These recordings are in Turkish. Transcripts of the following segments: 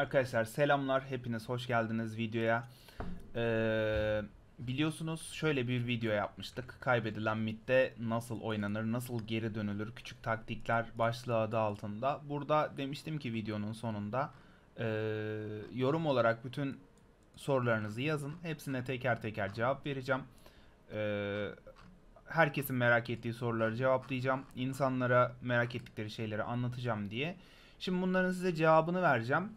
Arkadaşlar selamlar hepiniz hoş geldiniz videoya. Ee, biliyorsunuz şöyle bir video yapmıştık. Kaybedilen midde nasıl oynanır, nasıl geri dönülür küçük taktikler başlığı adı altında. Burada demiştim ki videonun sonunda e, yorum olarak bütün sorularınızı yazın. Hepsine teker teker cevap vereceğim. Ee, herkesin merak ettiği soruları cevaplayacağım. insanlara merak ettikleri şeyleri anlatacağım diye. Şimdi bunların size cevabını vereceğim.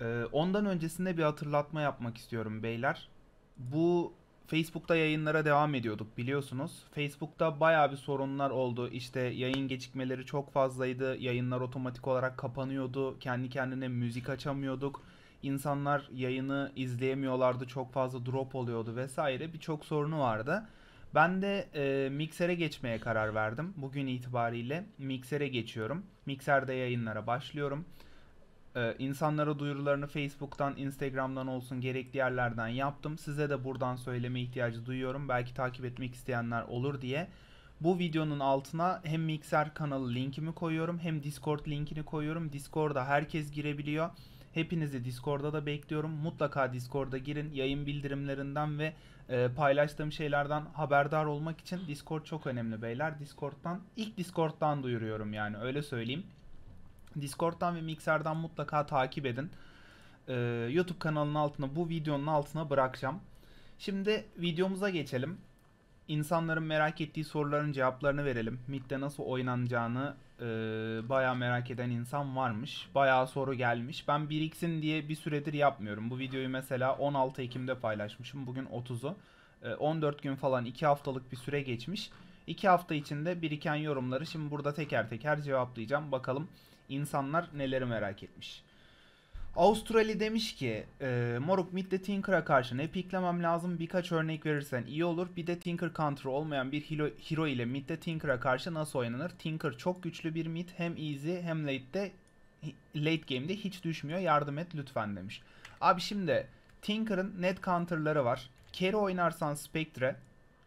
Ee, ondan öncesinde bir hatırlatma yapmak istiyorum beyler. Bu Facebook'ta yayınlara devam ediyorduk biliyorsunuz. Facebook'ta baya bir sorunlar oldu. İşte yayın gecikmeleri çok fazlaydı. Yayınlar otomatik olarak kapanıyordu. Kendi kendine müzik açamıyorduk. İnsanlar yayını izleyemiyorlardı. Çok fazla drop oluyordu vesaire. Birçok sorunu vardı. Ben de e, miksere geçmeye karar verdim. Bugün itibariyle miksere geçiyorum. Mikserde yayınlara başlıyorum. Ee, insanlara duyurularını Facebook'tan, Instagram'dan olsun gerekli yerlerden yaptım. Size de buradan söyleme ihtiyacı duyuyorum. Belki takip etmek isteyenler olur diye. Bu videonun altına hem Mixer kanalı linkimi koyuyorum hem Discord linkini koyuyorum. Discord'a herkes girebiliyor. Hepinizi Discord'da da bekliyorum. Mutlaka Discord'a girin. Yayın bildirimlerinden ve e, paylaştığım şeylerden haberdar olmak için Discord çok önemli beyler. Discord'dan ilk Discord'dan duyuruyorum yani öyle söyleyeyim. Discord'dan ve Mixer'dan mutlaka takip edin. Ee, YouTube kanalının altına bu videonun altına bırakacağım. Şimdi videomuza geçelim. İnsanların merak ettiği soruların cevaplarını verelim. MIT'te nasıl oynanacağını e, bayağı merak eden insan varmış. Bayağı soru gelmiş. Ben biriksin diye bir süredir yapmıyorum. Bu videoyu mesela 16 Ekim'de paylaşmışım. Bugün 30'u. E, 14 gün falan 2 haftalık bir süre geçmiş. 2 hafta içinde biriken yorumları şimdi burada teker teker cevaplayacağım. Bakalım insanlar neleri merak etmiş. Avustrali demiş ki e, Moruk midde Tinker'a karşı ne piklemem lazım birkaç örnek verirsen iyi olur. Bir de Tinker counter olmayan bir hero, hero ile midde Tinker'a karşı nasıl oynanır? Tinker çok güçlü bir mid hem easy hem late'de late game'de hiç düşmüyor yardım et lütfen demiş. Abi şimdi Tinker'ın net counter'ları var. Carry oynarsan Spectre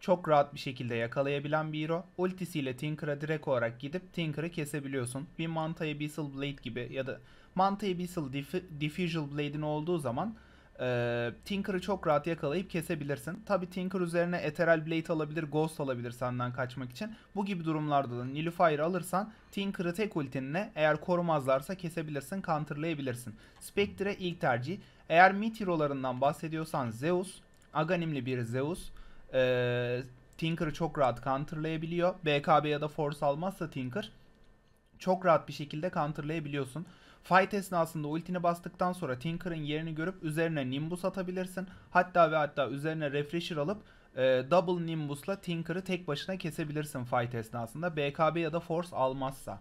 çok rahat bir şekilde yakalayabilen bir hero. Ultisiyle Tinker'a direkt olarak gidip Tinker'ı kesebiliyorsun. Bir Manta Abyssal Blade gibi ya da mantayı Abyssal Diff Diffusal Blade'in olduğu zaman e, Tinker'ı çok rahat yakalayıp kesebilirsin. Tabi Tinker üzerine Ethereal Blade alabilir, Ghost alabilir senden kaçmak için. Bu gibi durumlarda da Nilüfer'i alırsan Tinker'ı tek ultinle eğer korumazlarsa kesebilirsin, counterlayabilirsin. Spectre ilk tercih. Eğer mid hero'larından bahsediyorsan Zeus, Aghanim'li bir Zeus, e, Tinker'ı çok rahat counterlayabiliyor. BKB ya da Force almazsa Tinker çok rahat bir şekilde counterlayabiliyorsun. Fight esnasında ultini bastıktan sonra Tinker'ın yerini görüp üzerine Nimbus atabilirsin. Hatta ve hatta üzerine Refresher alıp e, Double Nimbus'la Tinker'ı tek başına kesebilirsin fight esnasında. BKB ya da Force almazsa.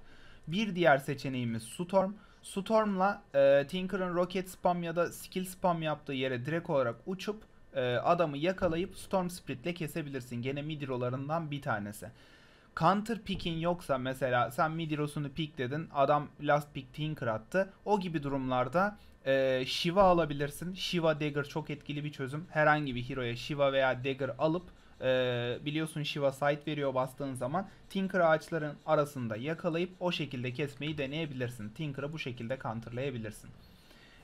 Bir diğer seçeneğimiz Storm. Storm'la e, Tinker'ın roket spam ya da skill spam yaptığı yere direkt olarak uçup e, adamı yakalayıp Storm Spirit'le kesebilirsin. Gene Midrolarından bir tanesi. Counter pick'in yoksa mesela sen Midrosunu pick dedin adam last pick Tinker attı. O gibi durumlarda e, Shiva alabilirsin. Shiva Dagger çok etkili bir çözüm. Herhangi bir hero'ya Shiva veya Dagger alıp e, biliyorsun Shiva site veriyor bastığın zaman Tinker ağaçların arasında yakalayıp o şekilde kesmeyi deneyebilirsin. Tinker'ı bu şekilde counterlayabilirsin.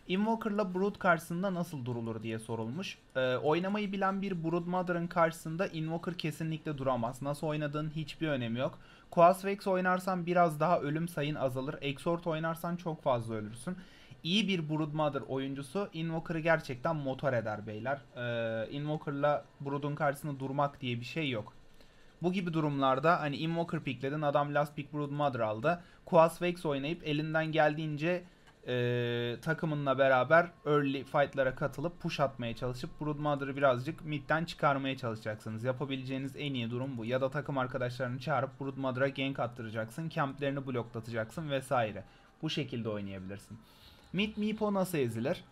Invoker'la Brood karşısında nasıl durulur diye sorulmuş. Ee, oynamayı bilen bir Broodmother'ın karşısında Invoker kesinlikle duramaz. Nasıl oynadığın hiçbir önemi yok. Quasvex oynarsan biraz daha ölüm sayın azalır. Exort oynarsan çok fazla ölürsün. İyi bir Broodmother oyuncusu Invoker'ı gerçekten motor eder beyler. Ee, Invoker'la Brood'un karşısında durmak diye bir şey yok. Bu gibi durumlarda hani Invoker pickledin adam last pick Broodmother aldı. Quasvex oynayıp elinden geldiğince e, takımınla beraber early fightlara katılıp push atmaya çalışıp Broodmother'ı birazcık midden çıkarmaya çalışacaksınız. Yapabileceğiniz en iyi durum bu. Ya da takım arkadaşlarını çağırıp Broodmother'a gank attıracaksın, camplerini bloklatacaksın vesaire. Bu şekilde oynayabilirsin. Mid Meepo nasıl ezilir?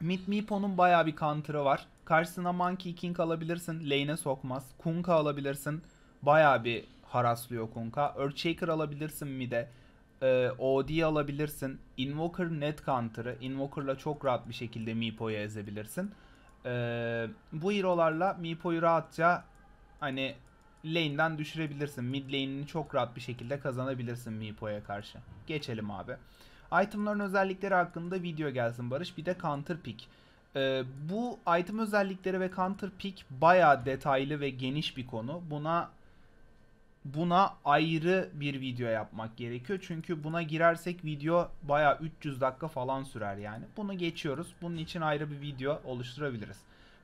Mid Meepo'nun baya bir counter'ı var. Karşısına Monkey King alabilirsin. Lane'e sokmaz. Kunkka alabilirsin. Baya bir harasslıyor Kunkka. Earthshaker alabilirsin mid'e e, ee, OD alabilirsin. Invoker net counter'ı. Invoker'la çok rahat bir şekilde Meepo'yu ezebilirsin. E, bu hero'larla Meepo'yu rahatça hani lane'den düşürebilirsin. Mid lane'ini çok rahat bir şekilde kazanabilirsin Meepo'ya karşı. Geçelim abi. Itemların özellikleri hakkında video gelsin Barış. Bir de counter pick. Ee, bu item özellikleri ve counter pick baya detaylı ve geniş bir konu. Buna buna ayrı bir video yapmak gerekiyor. Çünkü buna girersek video baya 300 dakika falan sürer yani. Bunu geçiyoruz. Bunun için ayrı bir video oluşturabiliriz.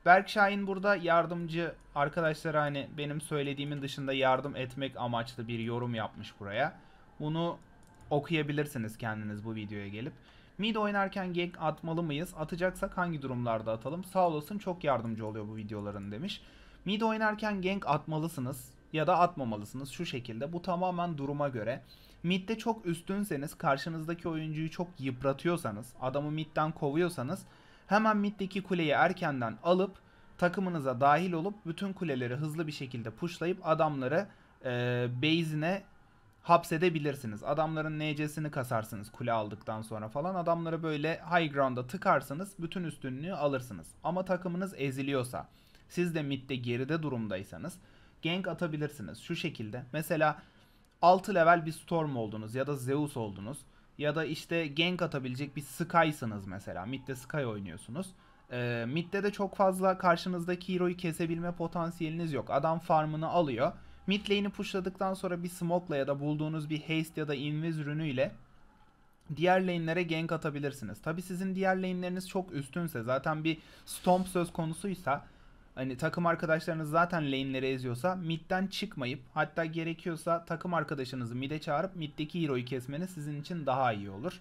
Berk Şahin burada yardımcı arkadaşlar hani benim söylediğimin dışında yardım etmek amaçlı bir yorum yapmış buraya. Bunu okuyabilirsiniz kendiniz bu videoya gelip. Mid oynarken gank atmalı mıyız? Atacaksak hangi durumlarda atalım? Sağ olasın çok yardımcı oluyor bu videoların demiş. Mid oynarken gank atmalısınız ya da atmamalısınız şu şekilde. Bu tamamen duruma göre. Mid'de çok üstünseniz, karşınızdaki oyuncuyu çok yıpratıyorsanız, adamı mid'den kovuyorsanız hemen mid'deki kuleyi erkenden alıp takımınıza dahil olup bütün kuleleri hızlı bir şekilde pushlayıp adamları e, base'ine hapsedebilirsiniz. Adamların NC'sini kasarsınız kule aldıktan sonra falan. Adamları böyle high ground'a tıkarsanız Bütün üstünlüğü alırsınız. Ama takımınız eziliyorsa, siz de midde geride durumdaysanız gank atabilirsiniz. Şu şekilde. Mesela 6 level bir Storm oldunuz ya da Zeus oldunuz. Ya da işte gank atabilecek bir Sky'sınız mesela. Mid'de Sky oynuyorsunuz. E, mid'de de çok fazla karşınızdaki hero'yu kesebilme potansiyeliniz yok. Adam farmını alıyor. Mid lane'i pushladıktan sonra bir smoke'la ya da bulduğunuz bir haste ya da invis ürünüyle diğer lane'lere gank atabilirsiniz. Tabi sizin diğer lane'leriniz çok üstünse zaten bir stomp söz konusuysa hani takım arkadaşlarınız zaten lane'leri eziyorsa midden çıkmayıp hatta gerekiyorsa takım arkadaşınızı mid'e çağırıp mid'deki hero'yu kesmeniz sizin için daha iyi olur.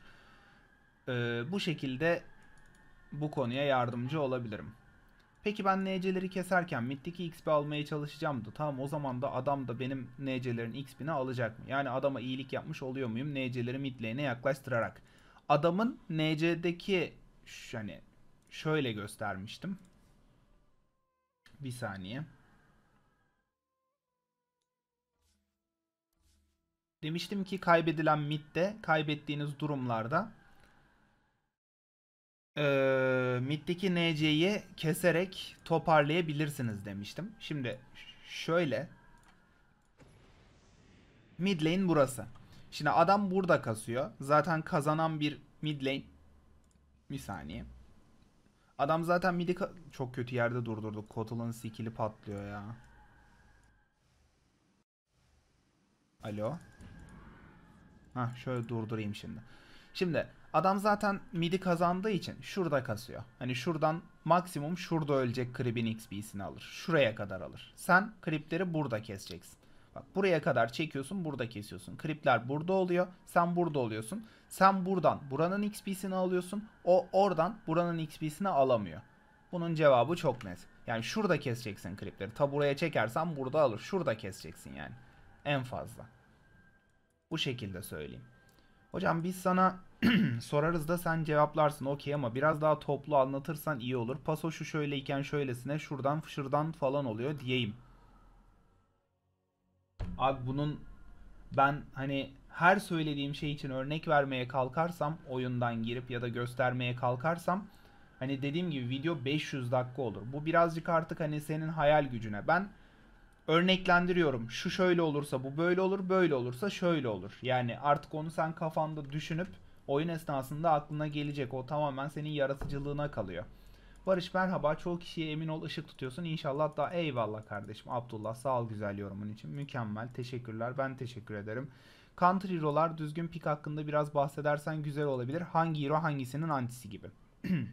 Ee, bu şekilde bu konuya yardımcı olabilirim. Peki ben NC'leri keserken mid'deki XP almaya çalışacağım da Tamam o zaman da adam da benim NC'lerin XP'ni alacak mı? Yani adama iyilik yapmış oluyor muyum NC'leri mid lane'e yaklaştırarak? Adamın NC'deki hani şöyle göstermiştim. Bir saniye. Demiştim ki kaybedilen midde kaybettiğiniz durumlarda e, middeki NC'yi keserek toparlayabilirsiniz demiştim. Şimdi şöyle mid lane burası. Şimdi adam burada kasıyor. Zaten kazanan bir mid lane. Bir saniye. Adam zaten midi çok kötü yerde durdurduk. Kotal'ın skill'i patlıyor ya. Alo. Ha şöyle durdurayım şimdi. Şimdi adam zaten midi kazandığı için şurada kasıyor. Hani şuradan maksimum şurada ölecek Krib'in XP'sini alır. Şuraya kadar alır. Sen Krib'leri burada keseceksin. Bak buraya kadar çekiyorsun burada kesiyorsun. Kripler burada oluyor. Sen burada oluyorsun. Sen buradan buranın XP'sini alıyorsun. O oradan buranın XP'sini alamıyor. Bunun cevabı çok net. Yani şurada keseceksin kripleri. Ta buraya çekersen burada alır. Şurada keseceksin yani. En fazla. Bu şekilde söyleyeyim. Hocam biz sana sorarız da sen cevaplarsın okey ama biraz daha toplu anlatırsan iyi olur. Paso şu şöyleyken şöylesine şuradan fışırdan falan oluyor diyeyim Abi bunun ben hani her söylediğim şey için örnek vermeye kalkarsam oyundan girip ya da göstermeye kalkarsam hani dediğim gibi video 500 dakika olur. Bu birazcık artık hani senin hayal gücüne. Ben örneklendiriyorum. Şu şöyle olursa bu böyle olur, böyle olursa şöyle olur. Yani artık onu sen kafanda düşünüp oyun esnasında aklına gelecek. O tamamen senin yaratıcılığına kalıyor. Barış merhaba. Çoğu kişiye emin ol ışık tutuyorsun. İnşallah daha eyvallah kardeşim. Abdullah sağ ol güzel yorumun için. Mükemmel. Teşekkürler. Ben teşekkür ederim. Counter Hero'lar düzgün pik hakkında biraz bahsedersen güzel olabilir. Hangi hero hangisinin antisi gibi.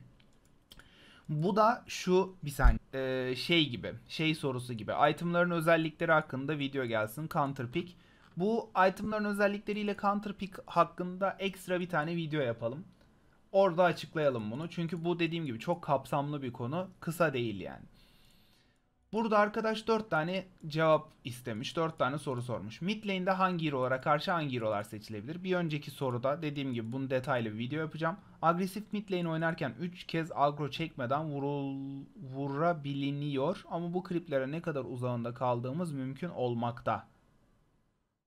Bu da şu bir saniye ee, şey gibi şey sorusu gibi itemların özellikleri hakkında video gelsin counter pick. Bu itemların özellikleriyle counter pick hakkında ekstra bir tane video yapalım. Orada açıklayalım bunu. Çünkü bu dediğim gibi çok kapsamlı bir konu. Kısa değil yani. Burada arkadaş 4 tane cevap istemiş. 4 tane soru sormuş. Mid lane'de hangi olarak karşı hangi hero'lar seçilebilir? Bir önceki soruda dediğim gibi bunu detaylı bir video yapacağım. Agresif mid lane oynarken 3 kez agro çekmeden vurul, vurabiliniyor. Ama bu kriplere ne kadar uzağında kaldığımız mümkün olmakta.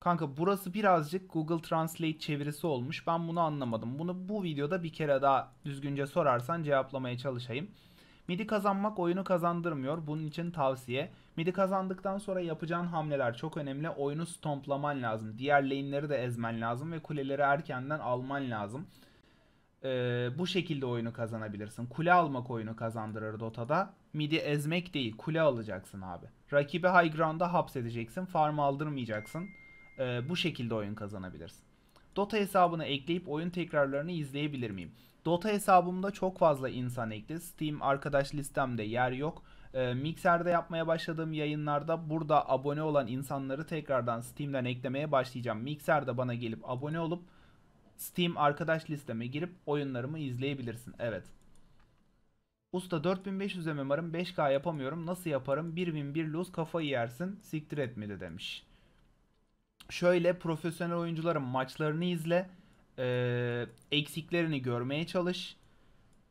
Kanka burası birazcık Google Translate çevirisi olmuş. Ben bunu anlamadım. Bunu bu videoda bir kere daha düzgünce sorarsan cevaplamaya çalışayım. Midi kazanmak oyunu kazandırmıyor. Bunun için tavsiye. Midi kazandıktan sonra yapacağın hamleler çok önemli. Oyunu stomplaman lazım. Diğer lane'leri de ezmen lazım ve kuleleri erkenden alman lazım. Ee, bu şekilde oyunu kazanabilirsin. Kule almak oyunu kazandırır Dota'da. Midi ezmek değil, kule alacaksın abi. Rakibi high ground'a hapsedeceksin, farm aldırmayacaksın e, bu şekilde oyun kazanabilirsin. Dota hesabını ekleyip oyun tekrarlarını izleyebilir miyim? Dota hesabımda çok fazla insan ekli. Steam arkadaş listemde yer yok. E, Mixer'de yapmaya başladığım yayınlarda burada abone olan insanları tekrardan Steam'den eklemeye başlayacağım. Mixer'de bana gelip abone olup Steam arkadaş listeme girip oyunlarımı izleyebilirsin. Evet. Usta 4500 MMR'ım 5K yapamıyorum. Nasıl yaparım? 1001 luz kafayı yersin. Siktir etmedi demiş şöyle profesyonel oyuncuların maçlarını izle. E, eksiklerini görmeye çalış.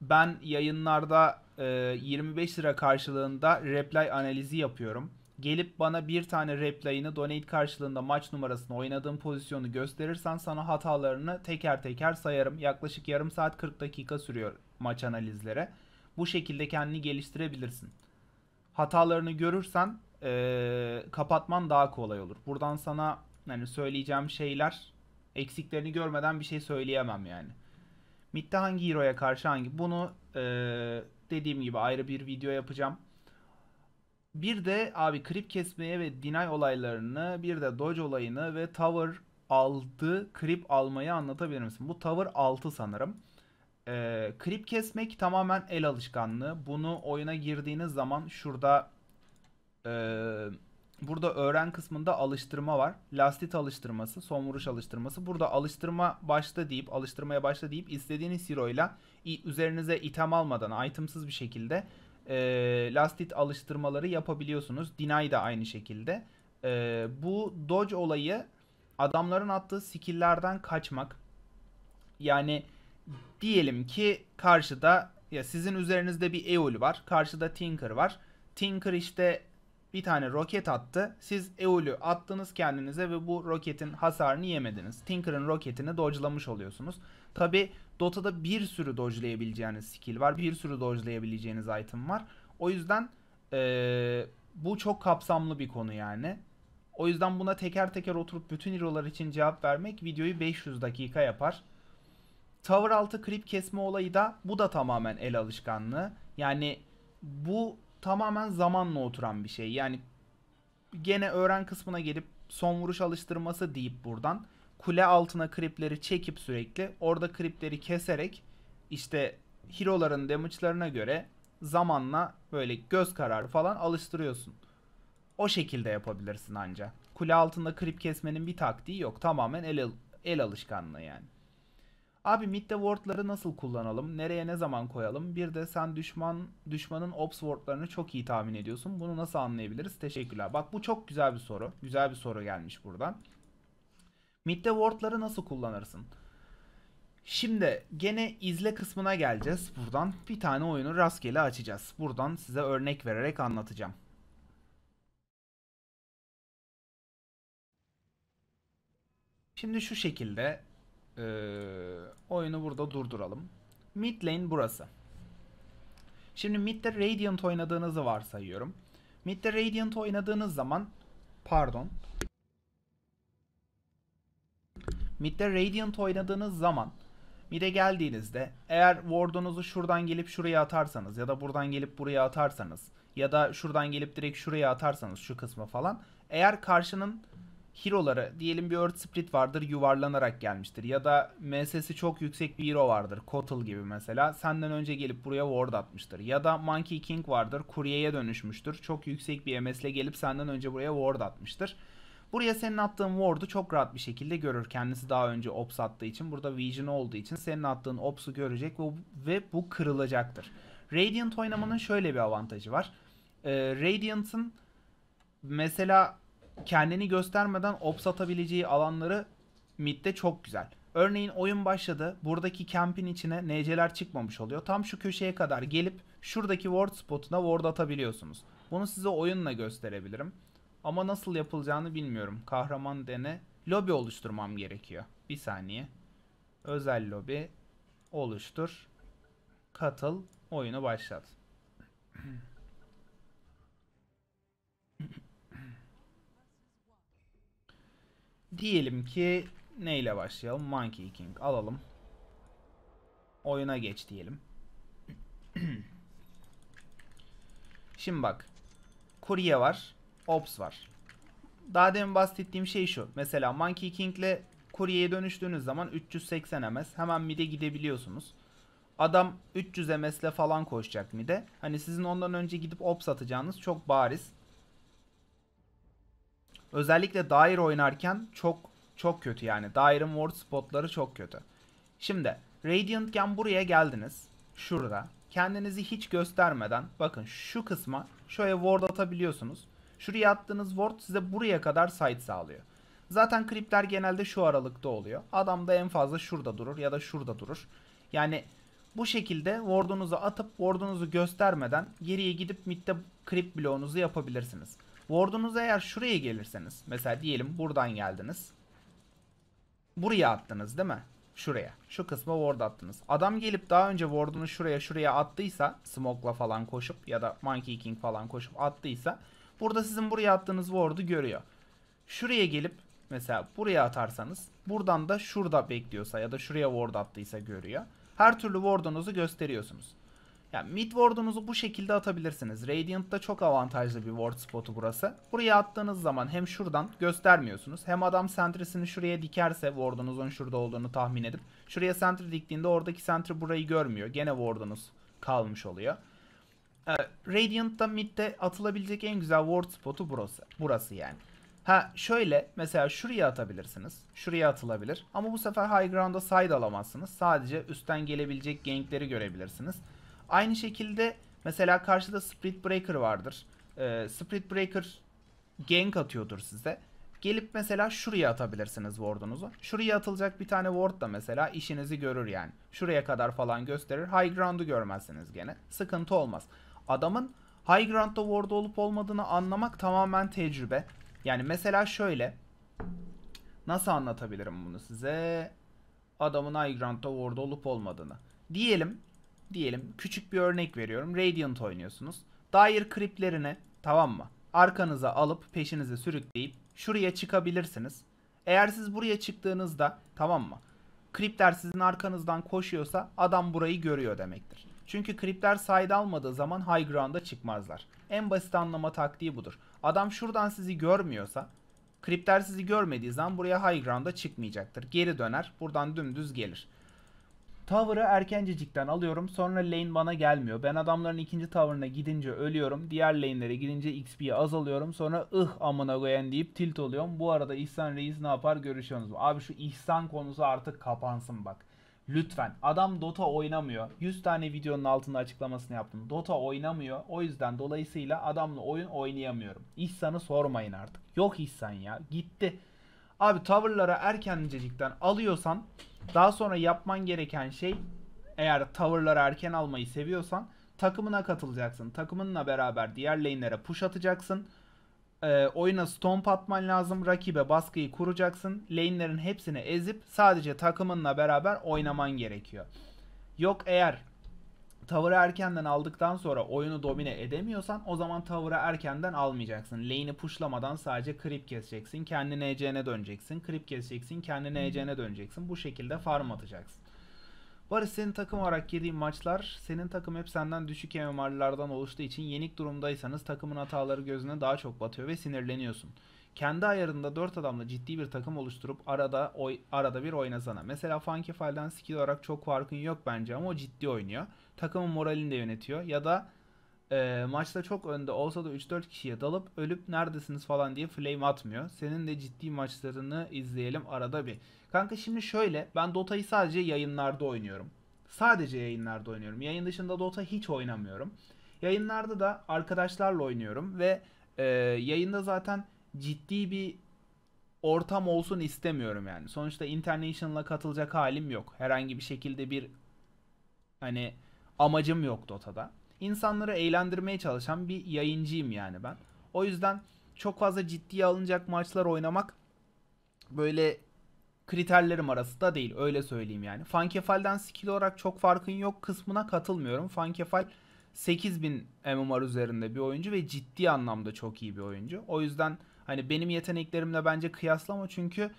Ben yayınlarda e, 25 lira karşılığında replay analizi yapıyorum. Gelip bana bir tane replayını donate karşılığında maç numarasını oynadığın pozisyonu gösterirsen sana hatalarını teker teker sayarım. Yaklaşık yarım saat 40 dakika sürüyor maç analizlere. Bu şekilde kendini geliştirebilirsin. Hatalarını görürsen e, kapatman daha kolay olur. Buradan sana hani söyleyeceğim şeyler eksiklerini görmeden bir şey söyleyemem yani. Mitte hangi hero'ya karşı hangi? Bunu e, dediğim gibi ayrı bir video yapacağım. Bir de abi krip kesmeye ve deny olaylarını, bir de dodge olayını ve tower aldı, krip almayı anlatabilir misin? Bu tower 6 sanırım. E, ee, krip kesmek tamamen el alışkanlığı. Bunu oyuna girdiğiniz zaman şurada e, Burada öğren kısmında alıştırma var. Lastit alıştırması, son vuruş alıştırması. Burada alıştırma başta deyip, alıştırmaya başla deyip istediğiniz hero ile üzerinize item almadan, itemsız bir şekilde e, lastit alıştırmaları yapabiliyorsunuz. Deny de aynı şekilde. E, bu dodge olayı adamların attığı skill'lerden kaçmak. Yani diyelim ki karşıda ya sizin üzerinizde bir Eol var. Karşıda Tinker var. Tinker işte bir tane roket attı. Siz Eul'ü attınız kendinize ve bu roketin hasarını yemediniz. Tinker'ın roketini dodge'lamış oluyorsunuz. Tabi Dota'da bir sürü dodge'layabileceğiniz skill var. Bir sürü dodge'layabileceğiniz item var. O yüzden ee, bu çok kapsamlı bir konu yani. O yüzden buna teker teker oturup bütün hero'lar için cevap vermek videoyu 500 dakika yapar. Tower altı creep kesme olayı da bu da tamamen el alışkanlığı. Yani bu tamamen zamanla oturan bir şey. Yani gene öğren kısmına gelip son vuruş alıştırması deyip buradan kule altına kripleri çekip sürekli orada kripleri keserek işte hero'ların damage'larına göre zamanla böyle göz kararı falan alıştırıyorsun. O şekilde yapabilirsin anca. Kule altında krip kesmenin bir taktiği yok. Tamamen el, el alışkanlığı yani. Abi midde wardları nasıl kullanalım? Nereye ne zaman koyalım? Bir de sen düşman düşmanın ops wardlarını çok iyi tahmin ediyorsun. Bunu nasıl anlayabiliriz? Teşekkürler. Bak bu çok güzel bir soru. Güzel bir soru gelmiş buradan. Midde wardları nasıl kullanırsın? Şimdi gene izle kısmına geleceğiz. Buradan bir tane oyunu rastgele açacağız. Buradan size örnek vererek anlatacağım. Şimdi şu şekilde ee, oyunu burada durduralım. Mid lane burası. Şimdi mid'de Radiant oynadığınızı varsayıyorum. Mid'de Radiant oynadığınız zaman pardon. Mid'de Radiant oynadığınız zaman mid'e geldiğinizde eğer ward'unuzu şuradan gelip şuraya atarsanız ya da buradan gelip buraya atarsanız ya da şuradan gelip direkt şuraya atarsanız şu kısmı falan eğer karşının hero'ları diyelim bir Earth Split vardır yuvarlanarak gelmiştir. Ya da MS'si çok yüksek bir hero vardır. Kotal gibi mesela. Senden önce gelip buraya ward atmıştır. Ya da Monkey King vardır. Kuryeye dönüşmüştür. Çok yüksek bir MS'le gelip senden önce buraya ward atmıştır. Buraya senin attığın ward'u çok rahat bir şekilde görür. Kendisi daha önce ops attığı için burada vision olduğu için senin attığın ops'u görecek ve, ve bu kırılacaktır. Radiant oynamanın şöyle bir avantajı var. Ee, Radiant'ın mesela kendini göstermeden ops atabileceği alanları midde çok güzel. Örneğin oyun başladı. Buradaki kampin içine NC'ler çıkmamış oluyor. Tam şu köşeye kadar gelip şuradaki ward spotuna ward atabiliyorsunuz. Bunu size oyunla gösterebilirim. Ama nasıl yapılacağını bilmiyorum. Kahraman dene. Lobi oluşturmam gerekiyor. Bir saniye. Özel lobi oluştur. Katıl. Oyunu başlat. Diyelim ki neyle başlayalım? Monkey King alalım. Oyuna geç diyelim. Şimdi bak. Kurye var. Ops var. Daha demin bahsettiğim şey şu. Mesela Monkey King ile kuryeye dönüştüğünüz zaman 380 MS. Hemen mid'e gidebiliyorsunuz. Adam 300 MS ile falan koşacak mid'e. Hani sizin ondan önce gidip ops atacağınız çok bariz. Özellikle Dair oynarken çok çok kötü yani. Dair'in ward spotları çok kötü. Şimdi Radiant'ken buraya geldiniz. Şurada. Kendinizi hiç göstermeden bakın şu kısma şöyle ward atabiliyorsunuz. Şuraya attığınız ward size buraya kadar site sağlıyor. Zaten kripler genelde şu aralıkta oluyor. Adam da en fazla şurada durur ya da şurada durur. Yani bu şekilde wardunuzu atıp wardunuzu göstermeden geriye gidip midde krip bloğunuzu yapabilirsiniz. Ward'unuzu eğer şuraya gelirseniz. Mesela diyelim buradan geldiniz. Buraya attınız değil mi? Şuraya. Şu kısma ward attınız. Adam gelip daha önce ward'unu şuraya şuraya attıysa. Smoke'la falan koşup ya da Monkey King falan koşup attıysa. Burada sizin buraya attığınız ward'u görüyor. Şuraya gelip mesela buraya atarsanız. Buradan da şurada bekliyorsa ya da şuraya ward attıysa görüyor. Her türlü ward'unuzu gösteriyorsunuz. Yani mid ward'unuzu bu şekilde atabilirsiniz. Radiant'ta çok avantajlı bir ward spotu burası. Buraya attığınız zaman hem şuradan göstermiyorsunuz hem adam sentrisini şuraya dikerse ward'unuzun şurada olduğunu tahmin edip şuraya sentri diktiğinde oradaki sentri burayı görmüyor. Gene ward'unuz kalmış oluyor. Ee, Radiant'ta mid'de atılabilecek en güzel ward spotu burası. Burası yani. Ha şöyle mesela şuraya atabilirsiniz. Şuraya atılabilir. Ama bu sefer high ground'a side alamazsınız. Sadece üstten gelebilecek gankleri görebilirsiniz. Aynı şekilde mesela karşıda Split Breaker vardır. Ee, Spirit Breaker gank atıyordur size. Gelip mesela şuraya atabilirsiniz ward'unuzu. Şuraya atılacak bir tane ward da mesela işinizi görür yani. Şuraya kadar falan gösterir. High ground'u görmezsiniz gene. Sıkıntı olmaz. Adamın high ground'da ward olup olmadığını anlamak tamamen tecrübe. Yani mesela şöyle. Nasıl anlatabilirim bunu size? Adamın high ground'da ward olup olmadığını. Diyelim diyelim küçük bir örnek veriyorum. Radiant oynuyorsunuz. Dair kriplerini tamam mı? Arkanıza alıp peşinize sürükleyip şuraya çıkabilirsiniz. Eğer siz buraya çıktığınızda tamam mı? Kripler sizin arkanızdan koşuyorsa adam burayı görüyor demektir. Çünkü kripler side almadığı zaman high ground'a çıkmazlar. En basit anlama taktiği budur. Adam şuradan sizi görmüyorsa kripler sizi görmediği zaman buraya high ground'a çıkmayacaktır. Geri döner buradan dümdüz gelir. Tower'ı erkencecikten alıyorum. Sonra lane bana gelmiyor. Ben adamların ikinci tower'ına gidince ölüyorum. Diğer lane'lere gidince XP'ye azalıyorum. Sonra ıh amına koyen deyip tilt oluyorum. Bu arada İhsan Reis ne yapar görüşüyorsunuz. Abi şu İhsan konusu artık kapansın bak. Lütfen. Adam Dota oynamıyor. 100 tane videonun altında açıklamasını yaptım. Dota oynamıyor. O yüzden dolayısıyla adamla oyun oynayamıyorum. İhsan'ı sormayın artık. Yok İhsan ya. Gitti. Abi tavırlara erkencecikten alıyorsan daha sonra yapman gereken şey eğer tavırları erken almayı seviyorsan takımına katılacaksın. Takımınla beraber diğer lane'lere push atacaksın. E, oyuna stomp atman lazım. Rakibe baskıyı kuracaksın. Lane'lerin hepsini ezip sadece takımınla beraber oynaman gerekiyor. Yok eğer tavırı erkenden aldıktan sonra oyunu domine edemiyorsan o zaman tavırı erkenden almayacaksın. Lane'i pushlamadan sadece creep keseceksin. Kendi NC'ne döneceksin. Creep keseceksin. Kendi NC'ne döneceksin. Bu şekilde farm atacaksın. Barış senin takım olarak girdiğin maçlar senin takım hep senden düşük MMR'lardan oluştuğu için yenik durumdaysanız takımın hataları gözüne daha çok batıyor ve sinirleniyorsun kendi ayarında 4 adamla ciddi bir takım oluşturup arada oy, arada bir oynasana. Mesela Funky File'den skill olarak çok farkın yok bence ama o ciddi oynuyor. Takımın moralini de yönetiyor. Ya da e, maçta çok önde olsa da 3-4 kişiye dalıp ölüp neredesiniz falan diye flame atmıyor. Senin de ciddi maçlarını izleyelim arada bir. Kanka şimdi şöyle ben Dota'yı sadece yayınlarda oynuyorum. Sadece yayınlarda oynuyorum. Yayın dışında Dota hiç oynamıyorum. Yayınlarda da arkadaşlarla oynuyorum ve e, yayında zaten ciddi bir ortam olsun istemiyorum yani. Sonuçta International'a katılacak halim yok. Herhangi bir şekilde bir hani amacım yok Dota'da. İnsanları eğlendirmeye çalışan bir yayıncıyım yani ben. O yüzden çok fazla ciddiye alınacak maçlar oynamak böyle kriterlerim arasında değil. Öyle söyleyeyim yani. Fankefal'den skill olarak çok farkın yok kısmına katılmıyorum. Fankefal 8000 MMR üzerinde bir oyuncu ve ciddi anlamda çok iyi bir oyuncu. O yüzden Hani benim yeteneklerimle bence kıyaslama çünkü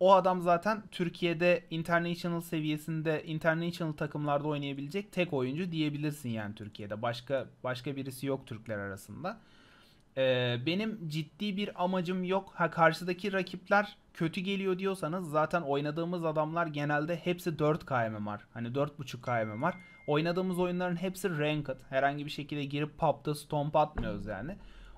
o adam zaten Türkiye'de international seviyesinde international takımlarda oynayabilecek tek oyuncu diyebilirsin yani Türkiye'de. Başka başka birisi yok Türkler arasında. Ee, benim ciddi bir amacım yok. Ha karşıdaki rakipler kötü geliyor diyorsanız zaten oynadığımız adamlar genelde hepsi 4 KM var. Hani 4.5 KM var. Oynadığımız oyunların hepsi ranked. Herhangi bir şekilde girip pub'da stomp atmıyoruz yani.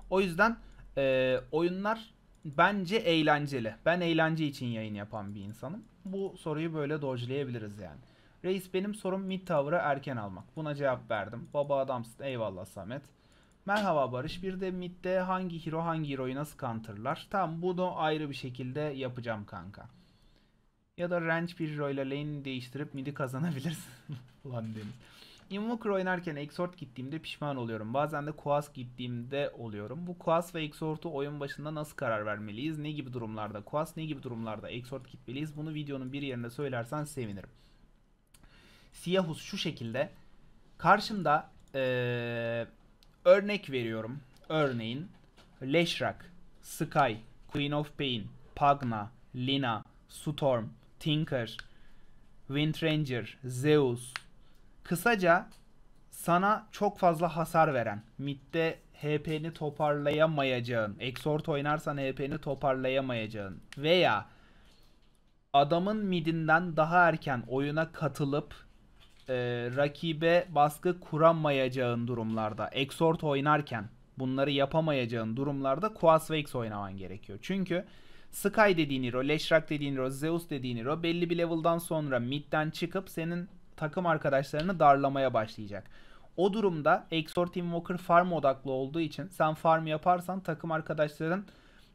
O yüzden e, oyunlar bence eğlenceli. Ben eğlence için yayın yapan bir insanım. Bu soruyu böyle dodge'layabiliriz yani. Reis benim sorum mid tower'ı erken almak. Buna cevap verdim. Baba adamsın eyvallah Samet. Merhaba Barış. Bir de midde hangi hero hangi hero'yu nasıl counter'lar? Tam bunu ayrı bir şekilde yapacağım kanka. Ya da range bir hero ile lane'i değiştirip midi kazanabilirsin. Ulan Deniz. Invoker oynarken Exhort gittiğimde pişman oluyorum. Bazen de Kuas gittiğimde oluyorum. Bu Kuas ve exortu oyun başında nasıl karar vermeliyiz? Ne gibi durumlarda Kuas, ne gibi durumlarda exort gitmeliyiz? Bunu videonun bir yerinde söylersen sevinirim. Siyahus şu şekilde. Karşımda ee, örnek veriyorum. Örneğin Leşrak, Sky, Queen of Pain, Pagna, Lina, Storm, Tinker, Windranger, Zeus, Kısaca sana çok fazla hasar veren, midde HP'ni toparlayamayacağın, exort oynarsan HP'ni toparlayamayacağın veya adamın midinden daha erken oyuna katılıp e, rakibe baskı kuramayacağın durumlarda, exort oynarken bunları yapamayacağın durumlarda Quas Vex oynaman gerekiyor. Çünkü Sky dediğin hero, Leşrak dediğin hero, Zeus dediğin hero belli bir level'dan sonra midden çıkıp senin takım arkadaşlarını darlamaya başlayacak. O durumda Exort Invoker farm odaklı olduğu için sen farm yaparsan takım arkadaşların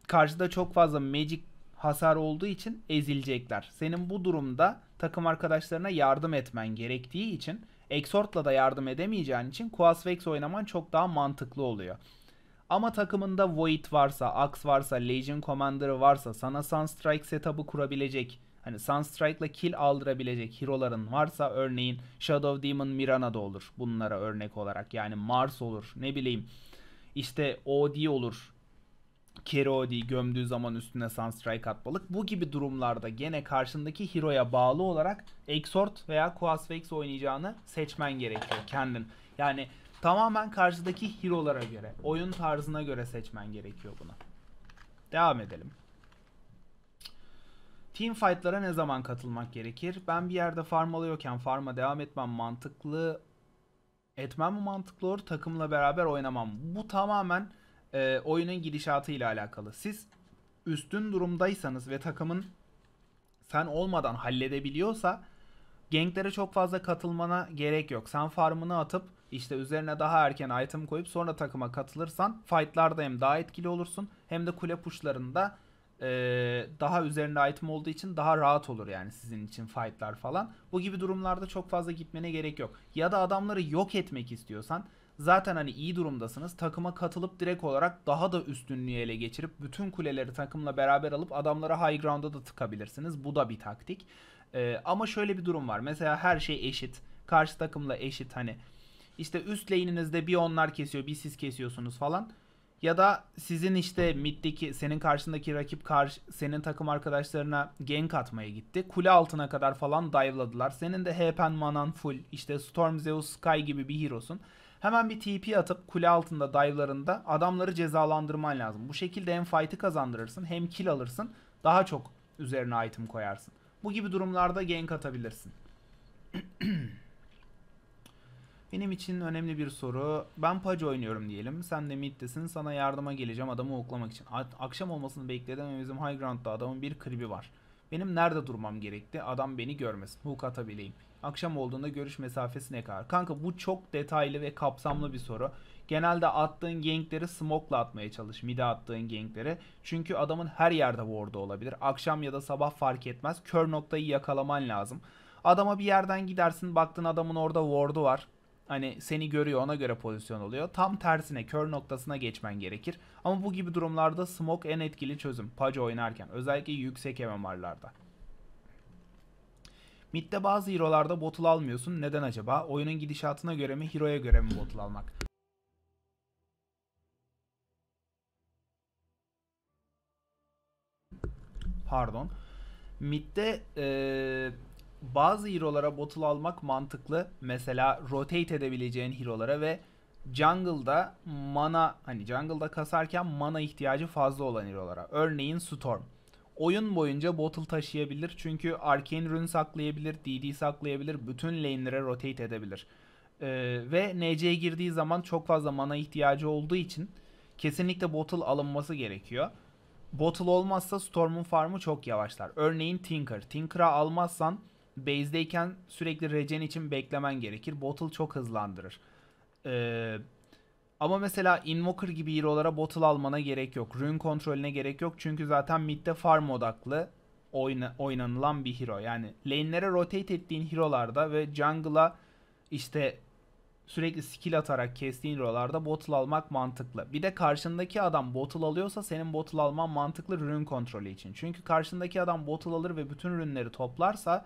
karşıda çok fazla magic hasar olduğu için ezilecekler. Senin bu durumda takım arkadaşlarına yardım etmen gerektiği için Exort'la da yardım edemeyeceğin için Quasvex oynaman çok daha mantıklı oluyor. Ama takımında Void varsa, Axe varsa, Legion Commander varsa sana Sunstrike setup'ı kurabilecek, Hani Sunstrike'la kill aldırabilecek hero'ların varsa örneğin Shadow Demon Mirana da olur bunlara örnek olarak. Yani Mars olur ne bileyim işte OD olur. Kerodi gömdüğü zaman üstüne Sunstrike atmalık. Bu gibi durumlarda gene karşındaki hero'ya bağlı olarak Exort veya Quasvex oynayacağını seçmen gerekiyor kendin. Yani tamamen karşıdaki hero'lara göre, oyun tarzına göre seçmen gerekiyor bunu. Devam edelim. Team fight'lara ne zaman katılmak gerekir? Ben bir yerde farm alıyorken farma devam etmem mantıklı etmem mi mantıklı olur? Takımla beraber oynamam. Bu tamamen e, oyunun gidişatı ile alakalı. Siz üstün durumdaysanız ve takımın sen olmadan halledebiliyorsa genklere çok fazla katılmana gerek yok. Sen farmını atıp işte üzerine daha erken item koyup sonra takıma katılırsan fightlarda hem daha etkili olursun hem de kule puşlarında e, daha üzerinde item olduğu için daha rahat olur yani sizin için fightlar falan. Bu gibi durumlarda çok fazla gitmene gerek yok. Ya da adamları yok etmek istiyorsan zaten hani iyi durumdasınız. Takıma katılıp direkt olarak daha da üstünlüğü ele geçirip bütün kuleleri takımla beraber alıp adamlara high ground'a da tıkabilirsiniz. Bu da bir taktik. Ee, ama şöyle bir durum var. Mesela her şey eşit. Karşı takımla eşit hani. İşte üst lane'inizde bir onlar kesiyor bir siz kesiyorsunuz falan. Ya da sizin işte middeki senin karşındaki rakip karşı senin takım arkadaşlarına gank atmaya gitti. Kule altına kadar falan dive'ladılar. Senin de HP'n manan full. işte Storm Zeus Sky gibi bir hero'sun. Hemen bir TP atıp kule altında dive'larında adamları cezalandırman lazım. Bu şekilde hem fight'ı kazandırırsın hem kill alırsın. Daha çok üzerine item koyarsın. Bu gibi durumlarda gank atabilirsin. Benim için önemli bir soru. Ben Paco oynuyorum diyelim. Sen de middesin. Sana yardıma geleceğim adamı oklamak için. akşam olmasını bekledim bizim High Ground'da adamın bir kribi var. Benim nerede durmam gerekti? Adam beni görmesin. Hook atabileyim. Akşam olduğunda görüş mesafesi ne kadar? Kanka bu çok detaylı ve kapsamlı bir soru. Genelde attığın gankleri smoke'la atmaya çalış. Mid'e attığın gankleri. Çünkü adamın her yerde ward'u olabilir. Akşam ya da sabah fark etmez. Kör noktayı yakalaman lazım. Adama bir yerden gidersin baktın adamın orada ward'u var hani seni görüyor ona göre pozisyon oluyor. Tam tersine kör noktasına geçmen gerekir. Ama bu gibi durumlarda smoke en etkili çözüm. Paco oynarken özellikle yüksek MMR'larda. Mid'de bazı hero'larda botul almıyorsun. Neden acaba? Oyunun gidişatına göre mi, hero'ya göre mi botul almak? Pardon. Mid'de ee, bazı hero'lara bottle almak mantıklı. Mesela rotate edebileceğin hero'lara ve jungle'da mana hani jungle'da kasarken mana ihtiyacı fazla olan hero'lara. Örneğin Storm. Oyun boyunca bottle taşıyabilir çünkü arcane rune saklayabilir, DD saklayabilir, bütün lane'lere rotate edebilir. Ee, ve NC'ye girdiği zaman çok fazla mana ihtiyacı olduğu için kesinlikle bottle alınması gerekiyor. Bottle olmazsa Storm'un farmı çok yavaşlar. Örneğin Tinker. Tinker'a almazsan base'deyken sürekli regen için beklemen gerekir. Bottle çok hızlandırır. Ee, ama mesela Invoker gibi hero'lara bottle almana gerek yok. Rune kontrolüne gerek yok. Çünkü zaten midde farm odaklı oyna, oynanılan bir hero. Yani lane'lere rotate ettiğin hero'larda ve jungle'a işte sürekli skill atarak kestiğin hero'larda bottle almak mantıklı. Bir de karşındaki adam bottle alıyorsa senin bottle alman mantıklı rune kontrolü için. Çünkü karşındaki adam bottle alır ve bütün rünleri toplarsa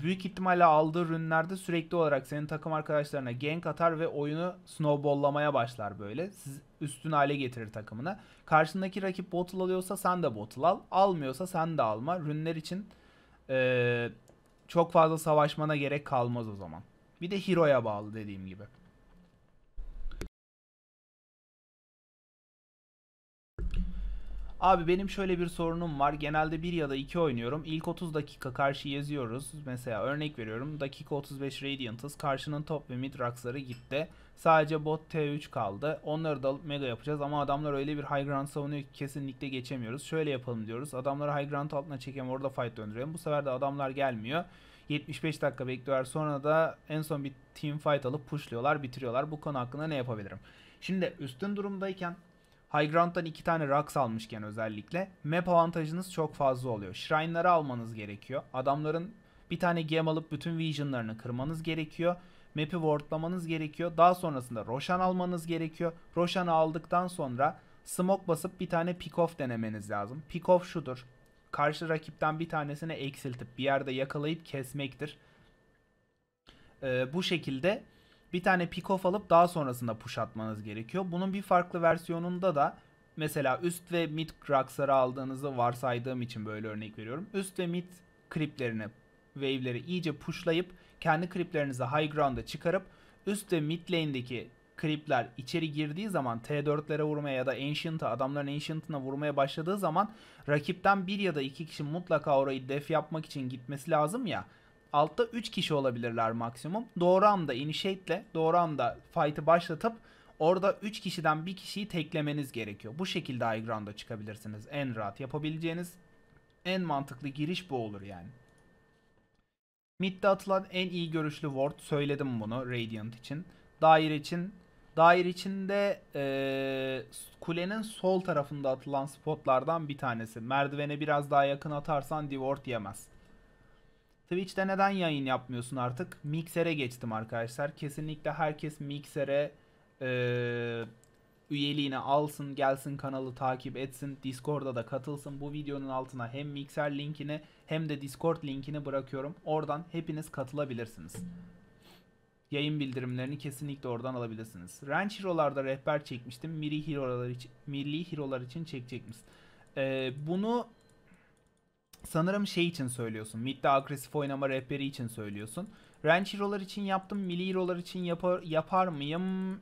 büyük ihtimalle aldığı rünlerde sürekli olarak senin takım arkadaşlarına gank atar ve oyunu snowballlamaya başlar böyle. Siz üstün hale getirir takımını. Karşındaki rakip bottle alıyorsa sen de bottle al. Almıyorsa sen de alma. Rünler için ee, çok fazla savaşmana gerek kalmaz o zaman. Bir de Hero'ya bağlı dediğim gibi. Abi benim şöyle bir sorunum var. Genelde 1 ya da 2 oynuyorum. İlk 30 dakika karşı yazıyoruz. Mesela örnek veriyorum. Dakika 35 Radiant'ız. Karşının top ve mid raksları gitti. Sadece bot T3 kaldı. Onları da alıp mega yapacağız. Ama adamlar öyle bir high ground savunuyor ki kesinlikle geçemiyoruz. Şöyle yapalım diyoruz. Adamları high ground altına çekelim. Orada fight döndürelim. Bu sefer de adamlar gelmiyor. 75 dakika bekliyorlar. Sonra da en son bir team fight alıp pushluyorlar, bitiriyorlar. Bu konu hakkında ne yapabilirim? Şimdi üstün durumdayken High Ground'dan iki tane Rax almışken özellikle map avantajınız çok fazla oluyor. Shrine'ları almanız gerekiyor. Adamların bir tane gem alıp bütün vision'larını kırmanız gerekiyor. Map'i wardlamanız gerekiyor. Daha sonrasında Roshan almanız gerekiyor. Roshan'ı aldıktan sonra smoke basıp bir tane pick off denemeniz lazım. Pick off şudur. Karşı rakipten bir tanesini eksiltip bir yerde yakalayıp kesmektir. Ee, bu şekilde bir tane pick off alıp daha sonrasında push atmanız gerekiyor. Bunun bir farklı versiyonunda da mesela üst ve mid Grax'ları aldığınızı varsaydığım için böyle örnek veriyorum. Üst ve mid kriplerini wave'leri iyice pushlayıp kendi kriplerinizi high ground'a çıkarıp üst ve mid lane'deki kripler içeri girdiği zaman T4'lere vurmaya ya da Ancient'a adamların Ancient'ına vurmaya başladığı zaman rakipten bir ya da iki kişi mutlaka orayı def yapmak için gitmesi lazım ya. Altta 3 kişi olabilirler maksimum. Doğru anda initiate'le doğru anda fight'ı başlatıp orada 3 kişiden bir kişiyi teklemeniz gerekiyor. Bu şekilde high ground'a çıkabilirsiniz. En rahat yapabileceğiniz en mantıklı giriş bu olur yani. Mid'de atılan en iyi görüşlü ward söyledim bunu Radiant için. Dair için Dair içinde e, kulenin sol tarafında atılan spotlardan bir tanesi. Merdivene biraz daha yakın atarsan divort yemez. Twitch'te neden yayın yapmıyorsun artık? Mixer'e geçtim arkadaşlar. Kesinlikle herkes Mixer'e e, üyeliğini alsın, gelsin kanalı takip etsin, Discord'a da katılsın. Bu videonun altına hem Mixer linkini hem de Discord linkini bırakıyorum. Oradan hepiniz katılabilirsiniz. Yayın bildirimlerini kesinlikle oradan alabilirsiniz. Ranch Hero'larda rehber çekmiştim. Milli Hero'lar için, milli Hero'lar için çekecekmiş. Ee, bunu sanırım şey için söylüyorsun. Mid'de agresif oynama rehberi için söylüyorsun. Ranch hero'lar için yaptım. Melee hero'lar için yapar, yapar mıyım?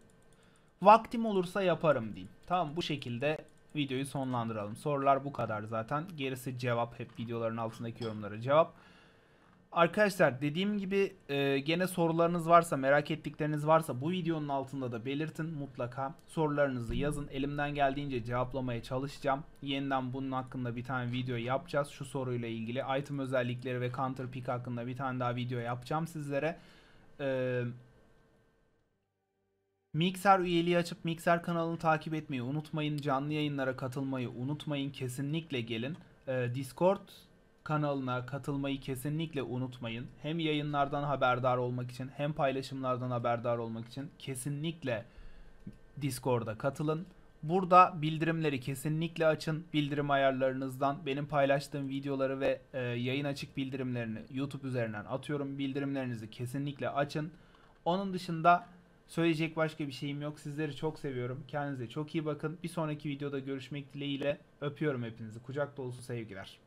Vaktim olursa yaparım diyeyim. Tamam bu şekilde videoyu sonlandıralım. Sorular bu kadar zaten. Gerisi cevap hep videoların altındaki yorumlara cevap. Arkadaşlar dediğim gibi e, gene sorularınız varsa merak ettikleriniz varsa bu videonun altında da belirtin mutlaka. Sorularınızı yazın elimden geldiğince cevaplamaya çalışacağım. Yeniden bunun hakkında bir tane video yapacağız. Şu soruyla ilgili item özellikleri ve counter pick hakkında bir tane daha video yapacağım sizlere. Eee... Mikser üyeliği açıp Mikser kanalını takip etmeyi unutmayın. Canlı yayınlara katılmayı unutmayın. Kesinlikle gelin. Ee, Discord kanalına katılmayı kesinlikle unutmayın. Hem yayınlardan haberdar olmak için hem paylaşımlardan haberdar olmak için kesinlikle Discord'a katılın. Burada bildirimleri kesinlikle açın. Bildirim ayarlarınızdan benim paylaştığım videoları ve e, yayın açık bildirimlerini YouTube üzerinden atıyorum. Bildirimlerinizi kesinlikle açın. Onun dışında söyleyecek başka bir şeyim yok. Sizleri çok seviyorum. Kendinize çok iyi bakın. Bir sonraki videoda görüşmek dileğiyle öpüyorum hepinizi. Kucak dolusu sevgiler.